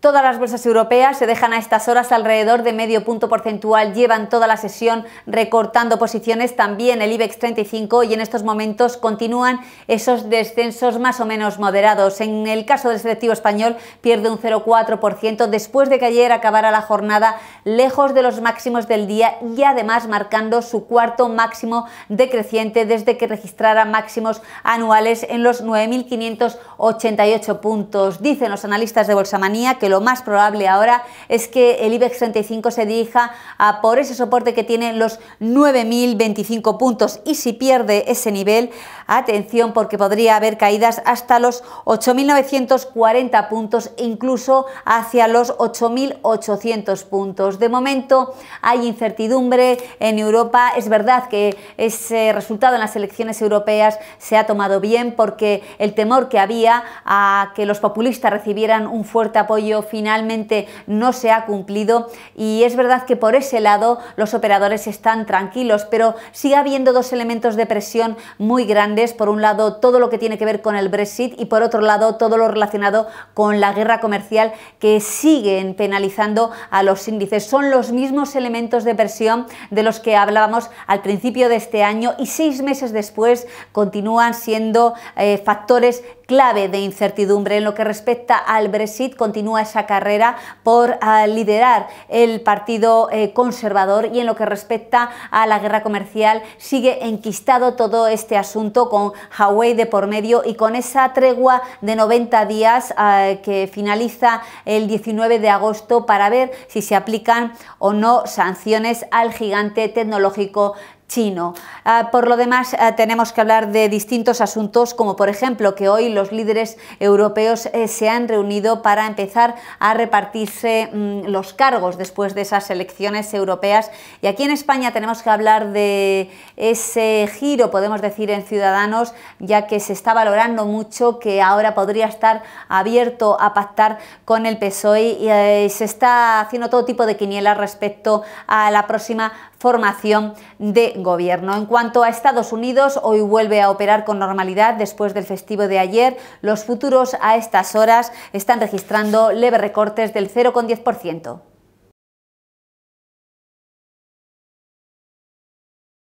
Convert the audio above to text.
Todas las bolsas europeas se dejan a estas horas alrededor de medio punto porcentual, llevan toda la sesión recortando posiciones, también el IBEX 35 y en estos momentos continúan esos descensos más o menos moderados. En el caso del selectivo español pierde un 0,4% después de que ayer acabara la jornada lejos de los máximos del día y además marcando su cuarto máximo decreciente desde que registrara máximos anuales en los 9.588 puntos. Dicen los analistas de Bolsamanía que lo más probable ahora es que el IBEX 35 se dirija a por ese soporte que tiene los 9.025 puntos y si pierde ese nivel Atención porque podría haber caídas hasta los 8.940 puntos e incluso hacia los 8.800 puntos. De momento hay incertidumbre en Europa. Es verdad que ese resultado en las elecciones europeas se ha tomado bien porque el temor que había a que los populistas recibieran un fuerte apoyo finalmente no se ha cumplido y es verdad que por ese lado los operadores están tranquilos, pero sigue habiendo dos elementos de presión muy grandes por un lado todo lo que tiene que ver con el Brexit y por otro lado todo lo relacionado con la guerra comercial que siguen penalizando a los índices. Son los mismos elementos de presión de los que hablábamos al principio de este año y seis meses después continúan siendo eh, factores clave de incertidumbre. En lo que respecta al Brexit, continúa esa carrera por ah, liderar el Partido eh, Conservador y en lo que respecta a la guerra comercial, sigue enquistado todo este asunto con Huawei de por medio y con esa tregua de 90 días ah, que finaliza el 19 de agosto para ver si se aplican o no sanciones al gigante tecnológico chino. Ah, por lo demás, ah, tenemos que hablar de distintos asuntos, como por ejemplo que hoy los líderes europeos eh, se han reunido para empezar a repartirse mm, los cargos después de esas elecciones europeas. Y aquí en España tenemos que hablar de ese giro, podemos decir, en Ciudadanos, ya que se está valorando mucho que ahora podría estar abierto a pactar con el PSOE y eh, se está haciendo todo tipo de quinielas respecto a la próxima formación de gobierno. En cuanto a Estados Unidos, hoy vuelve a operar con normalidad después del festivo de ayer. Los futuros a estas horas están registrando leves recortes del 0,10%.